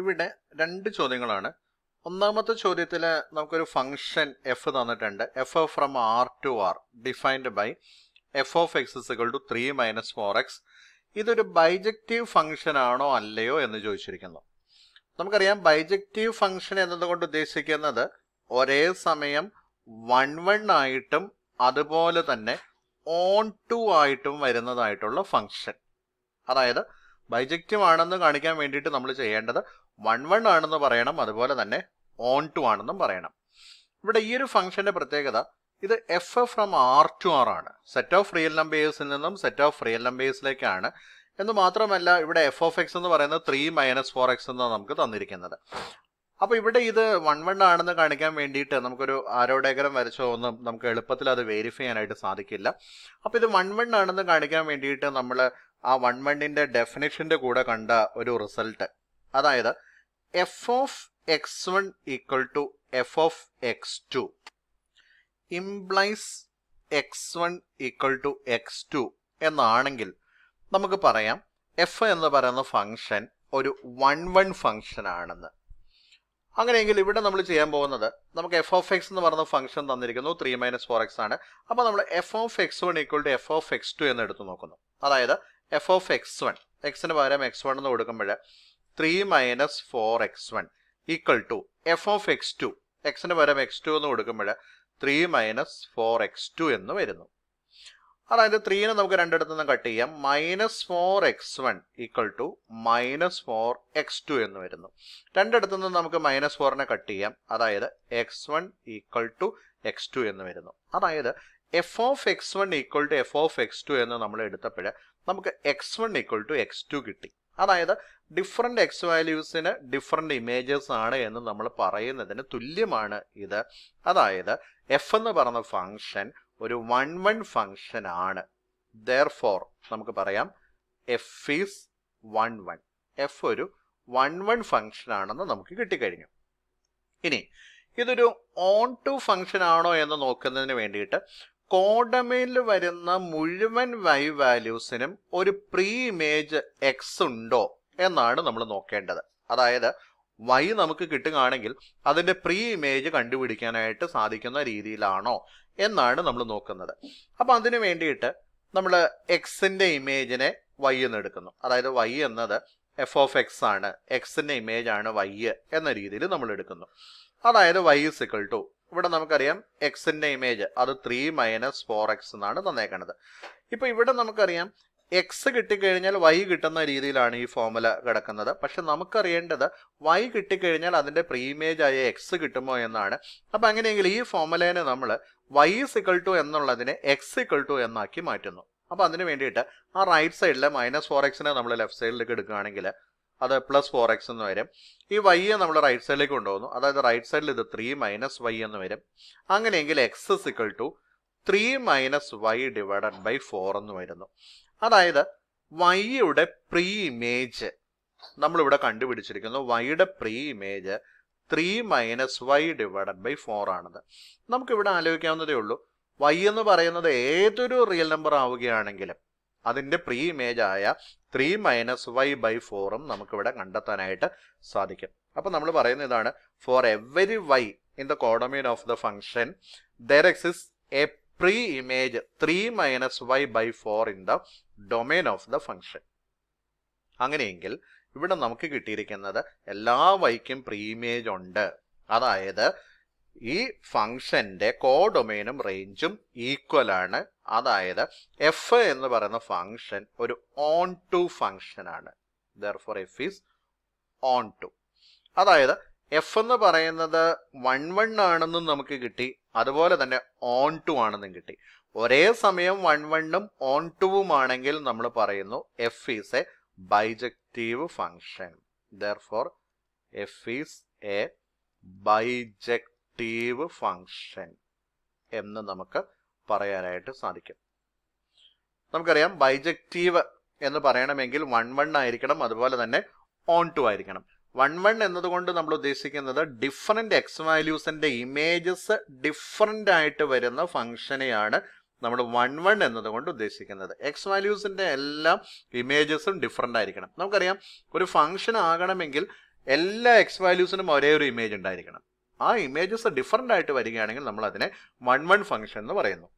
ഇവിടെ രണ്ട് ചോദ്യങ്ങളാണ് ഒന്നാമത്തെ ചോദ്യത്തിൽ നമുക്കൊരു ഫംഗ്ഷൻ എഫ് തന്നിട്ടുണ്ട് F from R to R defined by F of X is equal to three minus four X ഇതൊരു ബൈജക്റ്റീവ് ഫംഗ്ഷൻ ആണോ അല്ലയോ എന്ന് ചോദിച്ചിരിക്കുന്നു നമുക്കറിയാം ബൈജക്റ്റീവ് ഫംഗ്ഷൻ എന്നതുകൊണ്ട് ഉദ്ദേശിക്കുന്നത് ഒരേ സമയം വൺ വൺ ആയിട്ടും അതുപോലെ തന്നെ ഓൺ ടു ആയിട്ടും വരുന്നതായിട്ടുള്ള ഫംഗ്ഷൻ അതായത് ബൈജക്റ്റീവ് ആണെന്ന് കാണിക്കാൻ വേണ്ടിയിട്ട് നമ്മൾ ചെയ്യേണ്ടത് വൺ വൺ ആണെന്ന് പറയണം അതുപോലെ തന്നെ ഓൺ ടു ആണെന്നും പറയണം ഇവിടെ ഈ ഒരു ഫംഗ്ഷന്റെ പ്രത്യേകത ഇത് F from R to R ആണ് സെറ്റ് ഓഫ് റിയൽ നമ്പേഴ്സിൽ നിന്നും സെറ്റ് ഓഫ് റിയൽ നമ്പേഴ്സിലേക്കാണ് എന്ന് മാത്രമല്ല ഇവിടെ എഫ് ഓഫ് എക്സ് എന്ന് പറയുന്നത് ത്രീ മൈനസ് ഫോർ എക്സ് എന്നാണ് നമുക്ക് തന്നിരിക്കുന്നത് അപ്പോൾ ഇവിടെ ഇത് വൺ വൺ ആണെന്ന് കാണിക്കാൻ വേണ്ടിയിട്ട് നമുക്കൊരു ആരോടേഖരം വരച്ചോ ഒന്നും നമുക്ക് എളുപ്പത്തിൽ അത് വെരിഫൈ ചെയ്യാനായിട്ട് സാധിക്കില്ല അപ്പോൾ ഇത് വൺ വൺ ആണെന്ന് കാണിക്കാൻ വേണ്ടിയിട്ട് നമ്മൾ ആ വൺ വണ്ണിൻ്റെ ഡെഫിനിഷൻ്റെ കൂടെ കണ്ട ഒരു റിസൾട്ട് അതായത് F of X one equal to F of X two implies X one equal to X two എന്നാണെങ്കിൽ നമുക്ക് പറയാം എഫ് എന്ന് പറയുന്ന ഫംഗ്ഷൻ ഒരു വൺ വൺ ഫംഗ്ഷൻ ആണെന്ന് അങ്ങനെയെങ്കിൽ ഇവിടെ നമ്മൾ ചെയ്യാൻ പോകുന്നത് നമുക്ക് എഫ് ഓഫ് എക്സ് എന്ന് പറയുന്ന ഫംഗ്ഷൻ തന്നിരിക്കുന്നു ത്രീ മൈനസ് ഫോർ എക്സ് ആണ് അപ്പോൾ നമ്മൾ F of X one equal to F of X two എന്ന് എടുത്തു നോക്കുന്നു അതായത് എഫ് ഓഫ് എക്സ് വൺ എക്സിന് പകരം എക്സ് വൺ എന്ന് കൊടുക്കുമ്പോൾ three minus four X one equal to F of X two എക്സിന് പകരം എക്സ് ടു എന്ന് കൊടുക്കുമ്പോൾ three minus four X two എന്ന് വരുന്നു അതായത് ത്രീനെ നമുക്ക് രണ്ടിടത്തു നിന്നും കട്ട് ചെയ്യാം minus four X one equal to minus four X two എന്ന് വരുന്നു രണ്ടിടത്തു നിന്ന് നമുക്ക് മൈനസ് ഫോറിനെ കട്ട് ചെയ്യാം അതായത് X one equal to X two എന്ന് വരുന്നു അതായത് F of X one equal to F of X two എന്ന് നമ്മൾ എടുത്തപ്പോൾ നമുക്ക് X one equal to X two കിട്ടി അതായത് ഡിഫറെൻ്റ് എക്സ് വാല്യൂസിന് ഡിഫറെൻ്റ് ഇമേജസ് ആണ് എന്ന് നമ്മൾ പറയുന്നതിന് തുല്യമാണ് ഇത് അതായത് എഫ് എന്ന് പറഞ്ഞ ഫങ്ഷൻ ഒരു വൺ വൺ ഫങ്ഷൻ ആണ് ദർ ഫോർ നമുക്ക് പറയാം F is one one F ഒരു വൺ വൺ ഫങ്ഷൻ ആണെന്ന് നമുക്ക് കിട്ടിക്കഴിഞ്ഞു ഇനി ഇതൊരു ഓൺ ടു ഫങ്ഷൻ ആണോ എന്ന് നോക്കുന്നതിന് വേണ്ടിയിട്ട് കോഡമേനിൽ വരുന്ന മുഴുവൻ വൈ വാല്യൂസിനും ഒരു പ്രീ ഇമേജ് എക്സ് ഉണ്ടോ എന്നാണ് നമ്മൾ നോക്കേണ്ടത് അതായത് വൈ നമുക്ക് കിട്ടുകയാണെങ്കിൽ അതിന്റെ പ്രീ ഇമേജ് കണ്ടുപിടിക്കാനായിട്ട് സാധിക്കുന്ന രീതിയിലാണോ എന്നാണ് നമ്മൾ നോക്കുന്നത് അപ്പൊ അതിനു വേണ്ടിയിട്ട് നമ്മൾ എക്സിന്റെ ഇമേജിനെ വൈ എന്ന് എടുക്കുന്നു അതായത് വൈ എന്നത് എഫ് ഓഫ് എക്സ് ആണ് എക്സിന്റെ ഇമേജ് ആണ് വൈ എന്ന രീതിയിൽ നമ്മൾ എടുക്കുന്നു അതായത് വൈ ഇസിക്കൾ ടു ഇവിടെ നമുക്കറിയാം എക്സിന്റെ ഇമേജ് അത് ത്രീ മൈനസ് ഫോർ എക്സ് എന്നാണ് തന്നേക്കണത് ഇപ്പൊ ഇവിടെ നമുക്കറിയാം എക്സ് കിട്ടിക്കഴിഞ്ഞാൽ വൈ കിട്ടുന്ന രീതിയിലാണ് ഈ ഫോമുല കിടക്കുന്നത് പക്ഷെ നമുക്കറിയേണ്ടത് വൈ കിട്ടിക്കഴിഞ്ഞാൽ അതിന്റെ പ്രീമേജ് ആയ എക്സ് കിട്ടുമോ എന്നാണ് അപ്പൊ അങ്ങനെയെങ്കിൽ ഈ ഫോമുലേനെ നമ്മൾ വൈ സിക്കൾ ടു എന്നുള്ളതിനെ എക്സ് സിക്കൾ ടു എന്നാക്കി മാറ്റുന്നു അപ്പൊ അതിന് വേണ്ടിയിട്ട് ആ റൈറ്റ് സൈഡിലെ മൈനസ് ഫോർ എക്സിനെ നമ്മൾ ലെഫ്റ്റ് സൈഡിലേക്ക് എടുക്കുകയാണെങ്കിൽ അത് പ്ലസ് ഫോർ എക്സ് എന്ന് വരും ഈ വൈയെ നമ്മൾ റൈറ്റ് സൈഡിലേക്ക് കൊണ്ടുപോകുന്നു അതായത് റൈറ്റ് സൈഡിൽ ഇത് ത്രീ മൈനസ് വൈ എന്ന് വരും അങ്ങനെയെങ്കിൽ x സിക്കൾ to three minus y divided by four എന്ന് വരുന്നു അതായത് വൈയുടെ പ്രീ ഇമേജ് നമ്മളിവിടെ കണ്ടുപിടിച്ചിരിക്കുന്നു വൈയുടെ pre image three minus y divided by four ആണത് നമുക്കിവിടെ ആലോചിക്കാവുന്നതേ ഉള്ളൂ വൈ എന്ന് പറയുന്നത് ഏതൊരു റിയൽ നമ്പർ ആവുകയാണെങ്കിലും അതിൻ്റെ പ്രീ ഇമേജ് ആയ ത്രീ മൈനസ് വൈ ബൈ ഫോറും നമുക്കിവിടെ കണ്ടെത്താനായിട്ട് സാധിക്കും അപ്പോൾ നമ്മൾ പറയുന്ന ഇതാണ് for every y in the codomain of the function there exists a pre image three minus y by four in the domain of the function അങ്ങനെയെങ്കിൽ ഇവിടെ നമുക്ക് കിട്ടിയിരിക്കുന്നത് എല്ലാ വൈക്കും പ്രീ ഇമേജ് ഉണ്ട് അതായത് ഈ ഫംഗ്ഷന്റെ കോഡൊമൈനും റേഞ്ചും ഈക്വൽ ആണ് അതായത് എഫ് എന്ന് പറയുന്ന ഫംഗ്ഷൻ ഒരു onto therefore f is onto അതായത് എഫ് എന്ന് പറയുന്നത് വൺ വൺ ആണെന്നും നമുക്ക് കിട്ടി അതുപോലെ തന്നെ ഓൺ ടു ആണെന്നും കിട്ടി ഒരേ സമയം വൺ വണ്ണും ഓൺ ടുവും ആണെങ്കിൽ നമ്മൾ പറയുന്നു f is a bijective function for f is a bijective function എന്ന് നമുക്ക് പറയാനായിട്ട് സാധിക്കും നമുക്കറിയാം ബൈജക്റ്റീവ് എന്ന് പറയണമെങ്കിൽ വൺ വൺ ആയിരിക്കണം അതുപോലെ തന്നെ ഓൺ ടു ആയിരിക്കണം വൺ വൺ എന്നതുകൊണ്ട് നമ്മൾ ഉദ്ദേശിക്കുന്നത് ഡിഫറെൻ്റ് എക്സ് വാല്യൂസിൻ്റെ ഇമേജസ് ഡിഫറെൻ്റ് ആയിട്ട് വരുന്ന ഫംഗ്ഷനെയാണ് നമ്മൾ വൺ വൺ എന്നതുകൊണ്ട് ഉദ്ദേശിക്കുന്നത് എക്സ് വാല്യൂസിൻ്റെ എല്ലാ ഇമേജസും ഡിഫറെൻ്റ് ആയിരിക്കണം നമുക്കറിയാം ഒരു ഫംഗ്ഷൻ ആകണമെങ്കിൽ എല്ലാ എക്സ് വാല്യൂസിനും ഒരേ ഒരു ഇമേജ് ഉണ്ടായിരിക്കണം ആ ഇമേജസ് ഡിഫറൻ്റ് ആയിട്ട് വരികയാണെങ്കിൽ നമ്മൾ അതിനെ വൺ വൺ ഫംഗ്ഷൻ എന്ന് പറയുന്നു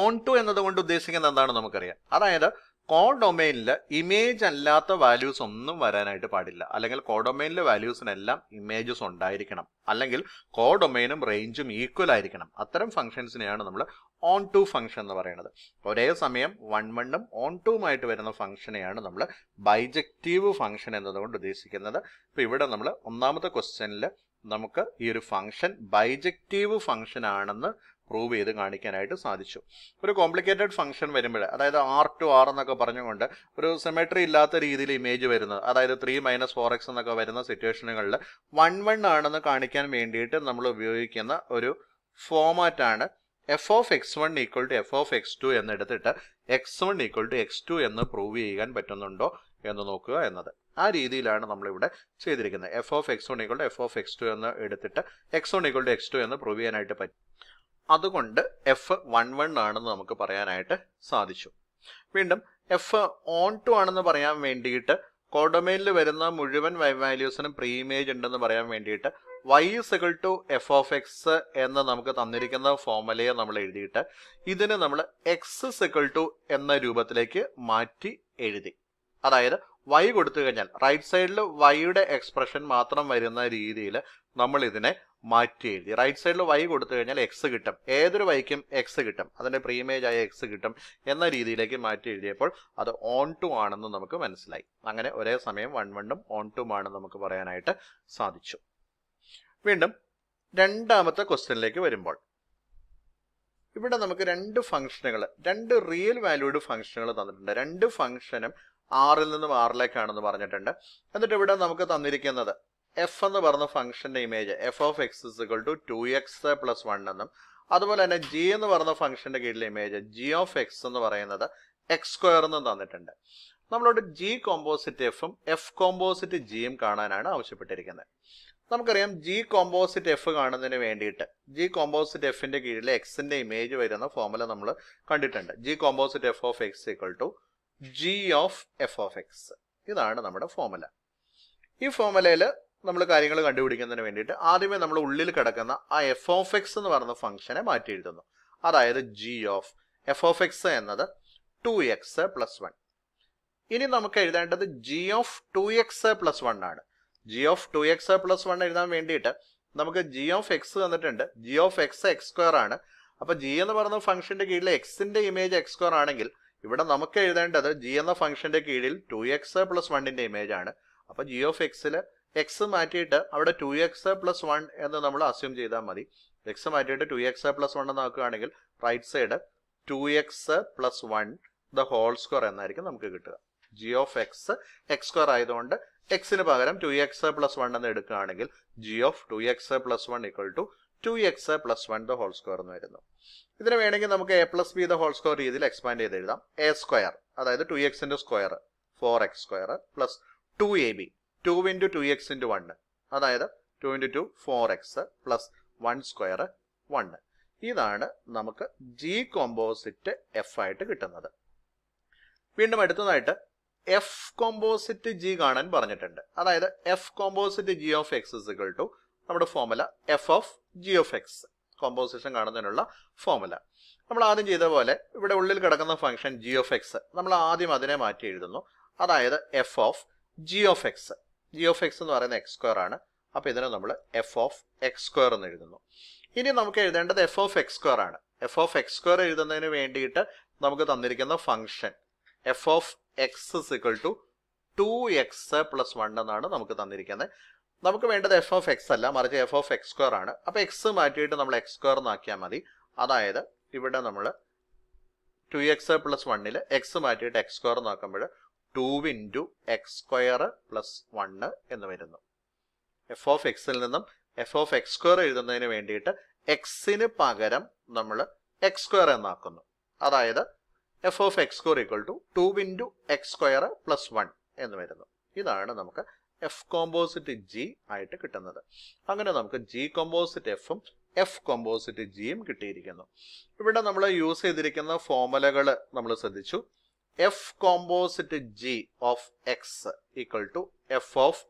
ഓൺ ടു എന്നതുകൊണ്ട് ഉദ്ദേശിക്കുന്നത് എന്താണെന്ന് നമുക്കറിയാം അതായത് കോ ഡൊമൈനിൽ ഇമേജ് അല്ലാത്ത വാല്യൂസ് ഒന്നും വരാനായിട്ട് പാടില്ല അല്ലെങ്കിൽ കോ ഡൊമൈനിലെ വാല്യൂസിനെല്ലാം ഇമേജസ് ഉണ്ടായിരിക്കണം അല്ലെങ്കിൽ കോ ഡൊമൈനും റേഞ്ചും ഈക്വൽ ആയിരിക്കണം അത്തരം ഫംഗ്ഷൻസിനെയാണ് നമ്മൾ ഓൺ ടു ഫംഗ്ഷൻ എന്ന് പറയുന്നത് ഒരേ സമയം വൺ വണ്ണും ഓൺ ടുമായിട്ട് വരുന്ന ഫംഗ്ഷനെയാണ് നമ്മൾ ബൈജക്റ്റീവ് ഫംഗ്ഷൻ എന്നതുകൊണ്ട് ഉദ്ദേശിക്കുന്നത് ഇപ്പോൾ ഇവിടെ നമ്മൾ ഒന്നാമത്തെ ക്വസ്റ്റ്യനിൽ നമുക്ക് ഈ ഒരു ഫംഗ്ഷൻ ബൈജക്റ്റീവ് ഫംഗ്ഷൻ ആണെന്ന് പ്രൂവ് ചെയ്ത് കാണിക്കാനായിട്ട് സാധിച്ചു ഒരു കോംപ്ലിക്കേറ്റഡ് ഫംഗ്ഷൻ വരുമ്പോൾ അതായത് ആർ ടു ആർ എന്നൊക്കെ പറഞ്ഞുകൊണ്ട് ഒരു സിമെട്രി ഇല്ലാത്ത രീതിയിൽ ഇമേജ് വരുന്നത് അതായത് ത്രീ മൈനസ് ഫോർ എക്സ് എന്നൊക്കെ വരുന്ന സിറ്റുവേഷനുകളിൽ വൺ വൺ ആണെന്ന് കാണിക്കാൻ വേണ്ടിയിട്ട് നമ്മൾ ഉപയോഗിക്കുന്ന ഒരു ഫോമാറ്റാണ് f of X one equal to F of X two എന്നെടുത്തിട്ട് x one equal to X two എന്ന് പ്രൂവ് ചെയ്യാൻ പറ്റുന്നുണ്ടോ എന്ന് നോക്കുക എന്നത് ആ രീതിയിലാണ് നമ്മളിവിടെ ചെയ്തിരിക്കുന്നത് f of X one equal to F of X two എന്ന് എടുത്തിട്ട് x one equal to X two എന്ന് പ്രൂവ് ചെയ്യാനായിട്ട് പറ്റും അതുകൊണ്ട് എഫ് വൺ വൺ ആണെന്ന് നമുക്ക് പറയാനായിട്ട് സാധിച്ചു വീണ്ടും എഫ് ഓൺ ടു ആണെന്ന് പറയാൻ വേണ്ടിയിട്ട് കോഡൊമൈനിൽ വരുന്ന മുഴുവൻ വാല്യൂസിനും പ്രീ ഇമേജ് ഉണ്ടെന്ന് പറയാൻ വേണ്ടിയിട്ട് y is equal to F of x എന്ന് നമുക്ക് തന്നിരിക്കുന്ന ഫോർമുലയെ നമ്മൾ എഴുതിയിട്ട് ഇതിനെ നമ്മൾ എക്സ് സിക്കൾ ടു എന്ന രൂപത്തിലേക്ക് മാറ്റി എഴുതി അതായത് വൈ കൊടുത്തു കഴിഞ്ഞാൽ റൈറ്റ് സൈഡിൽ വൈയുടെ എക്സ്പ്രഷൻ മാത്രം വരുന്ന രീതിയിൽ നമ്മൾ ഇതിനെ മാറ്റി എഴുതി റൈറ്റ് സൈഡിൽ വൈ കൊടുത്തു കഴിഞ്ഞാൽ എക്സ് കിട്ടും ഏതൊരു വൈക്കും എക്സ് കിട്ടും അതിൻ്റെ പ്രീമേജ് ആയ എക്സ് കിട്ടും എന്ന രീതിയിലേക്ക് മാറ്റി എഴുതിയപ്പോൾ അത് ഓൺ ടു ആണെന്ന് നമുക്ക് മനസ്സിലായി അങ്ങനെ ഒരേ സമയം വൺ വണ്ണും ഓൺ ടു ആണെന്ന് നമുക്ക് പറയാനായിട്ട് സാധിച്ചു വീണ്ടും രണ്ടാമത്തെ ക്വസ്റ്റ്യനിലേക്ക് വരുമ്പോൾ ഇവിടെ നമുക്ക് രണ്ട് ഫംഗ്ഷനുകൾ രണ്ട് റിയൽ വാല്യൂഡ് ഫംഗ്ഷനുകൾ തന്നിട്ടുണ്ട് രണ്ട് ഫംഗ്ഷനും ആറിൽ നിന്നും ആറിലേക്കാണെന്ന് പറഞ്ഞിട്ടുണ്ട് എന്നിട്ട് ഇവിടെ നമുക്ക് തന്നിരിക്കുന്നത് എഫ് എന്ന് പറഞ്ഞ ഫംഗ്ഷന്റെ image f of X is equal to two x plus one എന്നും അതുപോലെ തന്നെ ജി എന്ന് പറഞ്ഞ ഫംഗ്ഷന്റെ കീഴിലെ ഇമേജ് ജി ഓഫ് എക്സ് എന്ന് പറയുന്നത് എക്സ് സ്ക്വയർ എന്നും തന്നിട്ടുണ്ട് നമ്മളോട് ജി കോമ്പോസിറ്റ് എഫും എഫ് കോമ്പോസിറ്റ് ജിയും കാണാനാണ് ആവശ്യപ്പെട്ടിരിക്കുന്നത് നമുക്കറിയാം ജി കോമ്പോസിറ്റ് എഫ് കാണുന്നതിന് വേണ്ടിയിട്ട് ജി കോമ്പോസിറ്റ് എഫിന്റെ കീഴിൽ എക്സിന്റെ ഇമേജ് വരുന്ന ഫോർമുല നമ്മൾ കണ്ടിട്ടുണ്ട് g composite f of x equal to g of f of x ഇതാണ് നമ്മുടെ ഫോർമുല ഈ ഫോർമുലയിൽ നമ്മൾ കാര്യങ്ങൾ കണ്ടുപിടിക്കുന്നതിന് വേണ്ടിയിട്ട് ആദ്യമേ നമ്മൾ ഉള്ളിൽ കിടക്കുന്ന ആ എഫ് ഓഫ് എക്സ് എന്ന് പറയുന്ന ഫംഗ്ഷനെ മാറ്റി എഴുതുന്നു അതായത് g of f of x എന്നത് ടു എക്സ് പ്ലസ് വൺ ഇനി നമുക്ക് എഴുതേണ്ടത് g of two x plus one ആണ് g of two x plus one എഴുതാൻ വേണ്ടിയിട്ട് നമുക്ക് ജി ഓഫ് എക്സ് തന്നിട്ടുണ്ട് g of x x square ആണ് അപ്പോൾ ജി എന്ന് പറയുന്ന ഫംഗ്ഷന്റെ കീഴിൽ എക്സിന്റെ ഇമേജ് എക്സ് സ്ക്വയർ ആണെങ്കിൽ ഇവിടെ നമുക്ക് എഴുതേണ്ടത് ജി എന്ന ഫംഗ്ഷന്റെ കീഴിൽ ടു എക്സ് പ്ലസ് വണ്ണിന്റെ ഇമേജ് ആണ് അപ്പോൾ ജി ഓഫ് എക്സിൽ എക്സ് മാറ്റിയിട്ട് അവിടെ ടു എക്സ് പ്ലസ് വൺ എന്ന് നമ്മൾ അസ്യൂം ചെയ്താൽ മതി എക്സ് മാറ്റിയിട്ട് ടു എക്സ് പ്ലസ് വൺ എന്നാക്കുകയാണെങ്കിൽ right side two x plus one the whole square എന്നായിരിക്കും നമുക്ക് കിട്ടുക g of x x square ആയതുകൊണ്ട് എക്സിന് പകരം ടു എക്സ് പ്ലസ് വൺ എന്ന് എടുക്കുകയാണെങ്കിൽ g of two x plus one equal to two x plus one the whole square എന്ന് വരുന്നു ഇതിന് വേണമെങ്കിൽ നമുക്ക് a plus b the whole square രീതിയിൽ എക്സ്പാൻഡ് ചെയ്ത് എഴുതാം എ സ്ക്വയർ അതായത് ടു എക്സിന്റെ square four x square plus two a b two into two x into one അതായത് two into two four x plus one square one ഇതാണ് നമുക്ക് g composite F ആയിട്ട് കിട്ടുന്നത് വീണ്ടും അടുത്തതായിട്ട് എഫ് കോമ്പോസിറ്റ് ജി കാണാൻ പറഞ്ഞിട്ടുണ്ട് അതായത് f composite g of x is equal to നമ്മുടെ formula f of g of x composition കാണുന്നതിനുള്ള ഫോമുല നമ്മൾ ആദ്യം ചെയ്ത പോലെ ഇവിടെ ഉള്ളിൽ കിടക്കുന്ന ഫംഗ്ഷൻ ജി ഓഫ് എക്സ് നമ്മൾ ആദ്യം അതിനെ മാറ്റി എഴുതുന്നു അതായത് F of g of x g of x എന്ന് പറയുന്ന എക്സ് സ്ക്വയർ ആണ് അപ്പോൾ ഇതിനെ നമ്മൾ എഫ് ഓഫ് എക്സ് സ്ക്വയർ എന്ന് എഴുതുന്നു ഇനി നമുക്ക് എഴുതേണ്ടത് എഫ് ഓഫ് എക്സ് സ്ക്വയർ ആണ് എഫ് ഓഫ് എക്സ് സ്ക്വയർ എഴുതുന്നതിന് വേണ്ടിയിട്ട് നമുക്ക് തന്നിരിക്കുന്ന function f of x is two two x plus one എന്നാണ് നമുക്ക് തന്നിരിക്കുന്നത് നമുക്ക് വേണ്ടത് എഫ് ഓഫ് എക്സ് അല്ല മറിച്ച് എഫ് ഓഫ് എക്സ് സ്ക്വയർ ആണ് അപ്പൊ എക്സ് മാറ്റിയിട്ട് നമ്മൾ എക്സ് സ്ക്വയർ എന്നാക്കിയാൽ മതി അതായത് ഇവിടെ നമ്മൾ ടു എക്സ് പ്ലസ് വണ്ണിൽ എക്സ് മാറ്റിയിട്ട് എക്സ് സ്ക്വയർ നോക്കുമ്പോൾ two into x square plus one എന്ന് വരുന്നു എഫ് ഓഫ് എക്സിൽ നിന്നും എഫ് ഓഫ് എക്സ് സ്ക്വയർ എഴുതുന്നതിന് വേണ്ടിയിട്ട് എക്സിന് പകരം നമ്മൾ എക്സ് സ്ക്വയർ എന്നാക്കുന്നു അതായത് F of x square equal to two into x square plus one എന്ന് വരുന്നു ഇതാണ് നമുക്ക് എഫ് കോമ്പോസിറ്റ് ജി ആയിട്ട് കിട്ടുന്നത് അങ്ങനെ നമുക്ക് ജി കോമ്പോസിറ്റ് എഫും എഫ് കോമ്പോസിറ്റ് ജിയും കിട്ടിയിരിക്കുന്നു ഇവിടെ നമ്മൾ യൂസ് ചെയ്തിരിക്കുന്ന ഫോർമുലകൾ നമ്മൾ ശ്രദ്ധിച്ചു f composite g of x equal to F of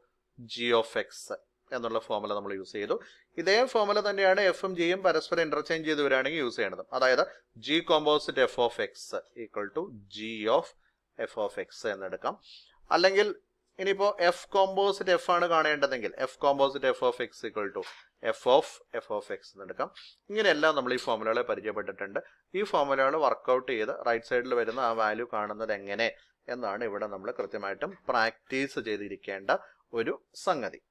g of x എന്നുള്ള ഫോമുല നമ്മൾ യൂസ് ചെയ്തു ഇതേ ഫോമുല തന്നെയാണ് എഫും ജിയും പരസ്പരം ഇന്റർചേഞ്ച് ചെയ്ത് വരികയാണെങ്കിൽ യൂസ് ചെയ്യണത് അതായത് g composite f of x equal to g of f of x എന്നെടുക്കാം അല്ലെങ്കിൽ ഇനിയിപ്പോ എഫ് കോമ്പോസിറ്റ് എഫ് ആണ് കാണേണ്ടതെങ്കിൽ f composite f of x equal to F of f of x എന്നെടുക്കാം ഇങ്ങനെയെല്ലാം നമ്മൾ ഈ ഫോമുലകളെ പരിചയപ്പെട്ടിട്ടുണ്ട് ഈ ഫോമുലകൾ വർക്കൗട്ട് ചെയ്ത് റൈറ്റ് സൈഡിൽ വരുന്ന ആ വാല്യൂ കാണുന്നത് എങ്ങനെ എന്നാണ് ഇവിടെ നമ്മൾ കൃത്യമായിട്ടും പ്രാക്ടീസ് ചെയ്തിരിക്കേണ്ട ഒരു സംഗതി